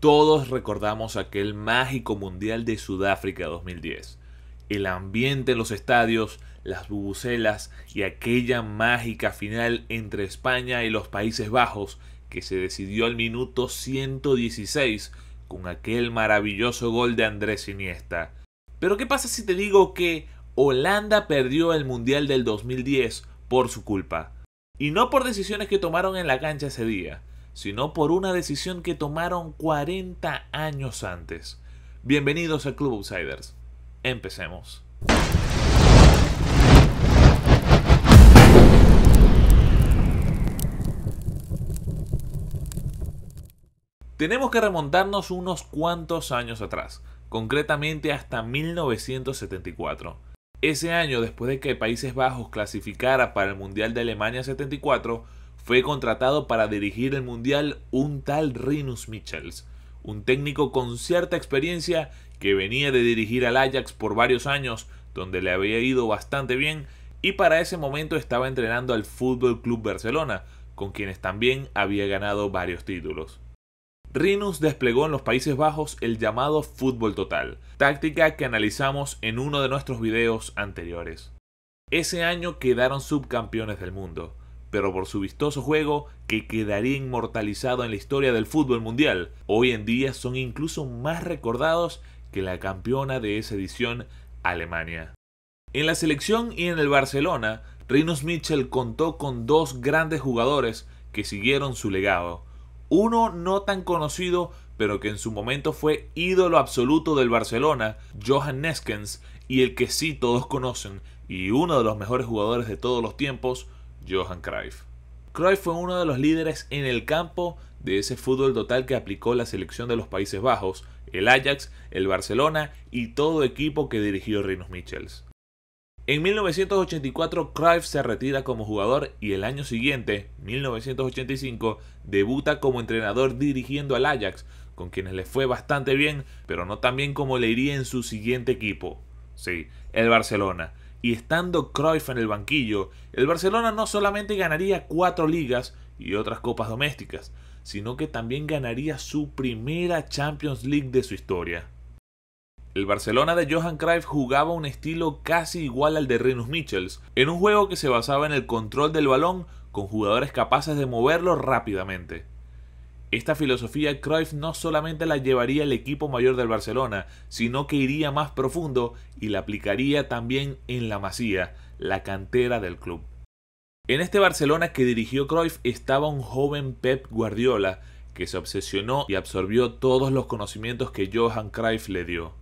Todos recordamos aquel mágico Mundial de Sudáfrica 2010. El ambiente en los estadios, las bubucelas y aquella mágica final entre España y los Países Bajos que se decidió al minuto 116 con aquel maravilloso gol de Andrés Iniesta. Pero ¿qué pasa si te digo que Holanda perdió el Mundial del 2010 por su culpa? Y no por decisiones que tomaron en la cancha ese día, sino por una decisión que tomaron 40 años antes. Bienvenidos al Club Outsiders. Empecemos. Tenemos que remontarnos unos cuantos años atrás, concretamente hasta 1974. Ese año, después de que Países Bajos clasificara para el Mundial de Alemania 74, fue contratado para dirigir el Mundial un tal Rinus Michels, un técnico con cierta experiencia que venía de dirigir al Ajax por varios años, donde le había ido bastante bien, y para ese momento estaba entrenando al Fútbol Club Barcelona, con quienes también había ganado varios títulos. Rinus desplegó en los Países Bajos el llamado fútbol total, táctica que analizamos en uno de nuestros videos anteriores. Ese año quedaron subcampeones del mundo pero por su vistoso juego que quedaría inmortalizado en la historia del fútbol mundial. Hoy en día son incluso más recordados que la campeona de esa edición, Alemania. En la selección y en el Barcelona, Rinus Mitchell contó con dos grandes jugadores que siguieron su legado. Uno no tan conocido, pero que en su momento fue ídolo absoluto del Barcelona, Johan Neskens, y el que sí todos conocen, y uno de los mejores jugadores de todos los tiempos, Johan Cruyff. Cruyff fue uno de los líderes en el campo de ese fútbol total que aplicó la selección de los Países Bajos, el Ajax, el Barcelona y todo equipo que dirigió Rinus Michels. En 1984 Cruyff se retira como jugador y el año siguiente, 1985, debuta como entrenador dirigiendo al Ajax, con quienes le fue bastante bien, pero no tan bien como le iría en su siguiente equipo, sí, el Barcelona, y estando Cruyff en el banquillo, el Barcelona no solamente ganaría cuatro ligas y otras copas domésticas, sino que también ganaría su primera Champions League de su historia. El Barcelona de Johan Cruyff jugaba un estilo casi igual al de Renus Michels, en un juego que se basaba en el control del balón con jugadores capaces de moverlo rápidamente. Esta filosofía Cruyff no solamente la llevaría al equipo mayor del Barcelona, sino que iría más profundo y la aplicaría también en la Masía, la cantera del club. En este Barcelona que dirigió Cruyff estaba un joven Pep Guardiola, que se obsesionó y absorbió todos los conocimientos que Johan Cruyff le dio.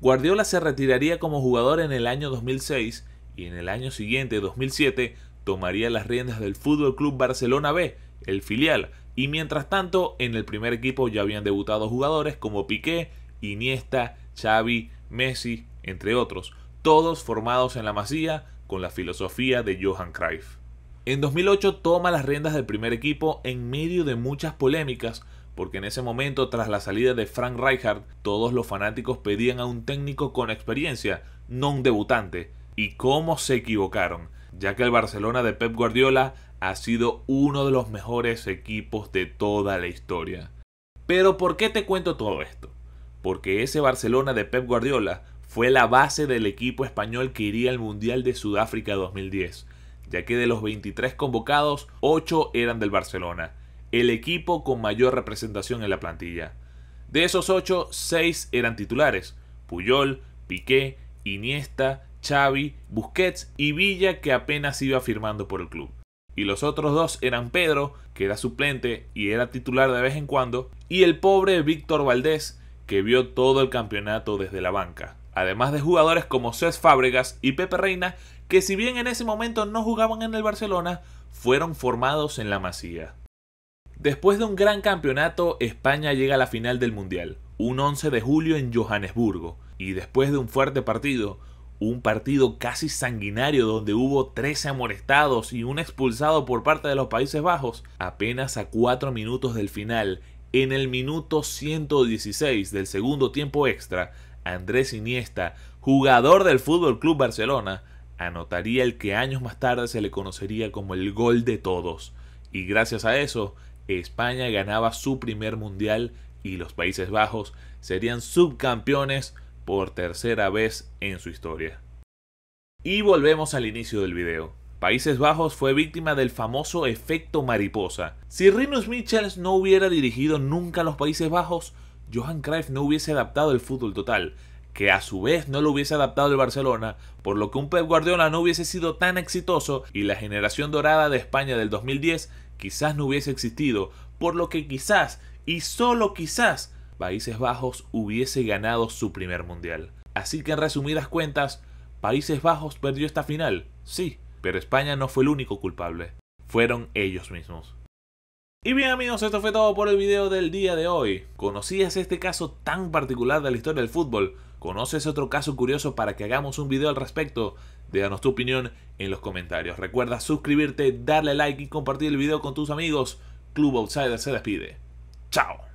Guardiola se retiraría como jugador en el año 2006 y en el año siguiente, 2007, tomaría las riendas del Fútbol Club Barcelona B, el filial, y mientras tanto, en el primer equipo ya habían debutado jugadores como Piqué, Iniesta, Xavi, Messi, entre otros, todos formados en la Masía con la filosofía de Johan Cruyff. En 2008 toma las riendas del primer equipo en medio de muchas polémicas, porque en ese momento tras la salida de Frank Rijkaard, todos los fanáticos pedían a un técnico con experiencia, no un debutante. ¿Y cómo se equivocaron? ya que el Barcelona de Pep Guardiola ha sido uno de los mejores equipos de toda la historia. Pero ¿por qué te cuento todo esto? Porque ese Barcelona de Pep Guardiola fue la base del equipo español que iría al Mundial de Sudáfrica 2010, ya que de los 23 convocados, 8 eran del Barcelona, el equipo con mayor representación en la plantilla. De esos 8, 6 eran titulares, Puyol, Piqué, Iniesta, Xavi, Busquets y Villa que apenas iba firmando por el club. Y los otros dos eran Pedro, que era suplente y era titular de vez en cuando, y el pobre Víctor Valdés, que vio todo el campeonato desde la banca. Además de jugadores como Cés Fábregas y Pepe Reina, que si bien en ese momento no jugaban en el Barcelona, fueron formados en la Masía. Después de un gran campeonato, España llega a la final del Mundial, un 11 de julio en Johannesburgo, y después de un fuerte partido, un partido casi sanguinario donde hubo 13 amorestados y un expulsado por parte de los Países Bajos, apenas a 4 minutos del final, en el minuto 116 del segundo tiempo extra, Andrés Iniesta, jugador del FC Club Barcelona, anotaría el que años más tarde se le conocería como el gol de todos. Y gracias a eso, España ganaba su primer mundial y los Países Bajos serían subcampeones por tercera vez en su historia. Y volvemos al inicio del video. Países Bajos fue víctima del famoso efecto mariposa. Si Rinus Michels no hubiera dirigido nunca a los Países Bajos, Johan Cruyff no hubiese adaptado el fútbol total, que a su vez no lo hubiese adaptado el Barcelona, por lo que un Pep Guardiola no hubiese sido tan exitoso y la generación dorada de España del 2010 quizás no hubiese existido, por lo que quizás y solo quizás Países Bajos hubiese ganado su primer mundial. Así que en resumidas cuentas, Países Bajos perdió esta final, sí, pero España no fue el único culpable, fueron ellos mismos. Y bien amigos, esto fue todo por el video del día de hoy. ¿Conocías este caso tan particular de la historia del fútbol? ¿Conoces otro caso curioso para que hagamos un video al respecto? Déjanos tu opinión en los comentarios. Recuerda suscribirte, darle like y compartir el video con tus amigos. Club Outsider se despide. ¡Chao!